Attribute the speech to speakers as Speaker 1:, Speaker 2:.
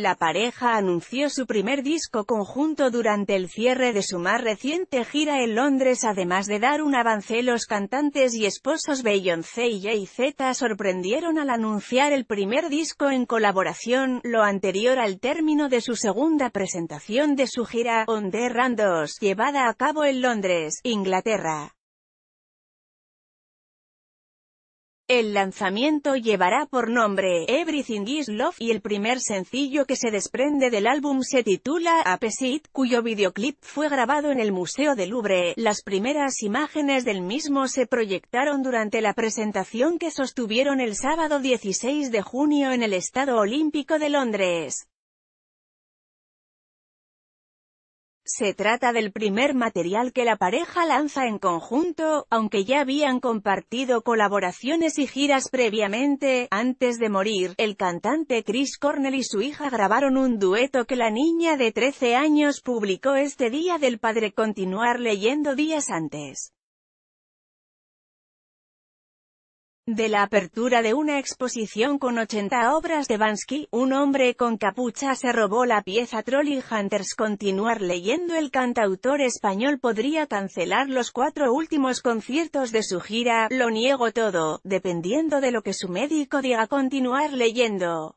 Speaker 1: La pareja anunció su primer disco conjunto durante el cierre de su más reciente gira en Londres además de dar un avance los cantantes y esposos Beyoncé y Jay-Z sorprendieron al anunciar el primer disco en colaboración, lo anterior al término de su segunda presentación de su gira, On The Run llevada a cabo en Londres, Inglaterra. El lanzamiento llevará por nombre Everything is Love y el primer sencillo que se desprende del álbum se titula Appetit, cuyo videoclip fue grabado en el Museo del Louvre. Las primeras imágenes del mismo se proyectaron durante la presentación que sostuvieron el sábado 16 de junio en el Estado Olímpico de Londres. Se trata del primer material que la pareja lanza en conjunto, aunque ya habían compartido colaboraciones y giras previamente. Antes de morir, el cantante Chris Cornell y su hija grabaron un dueto que la niña de 13 años publicó este día del padre continuar leyendo días antes. de la apertura de una exposición con 80 obras de Bansky, un hombre con capucha se robó la pieza Trolling Hunters. Continuar leyendo el cantautor español podría cancelar los cuatro últimos conciertos de su gira, lo niego todo, dependiendo de lo que su médico diga. Continuar leyendo.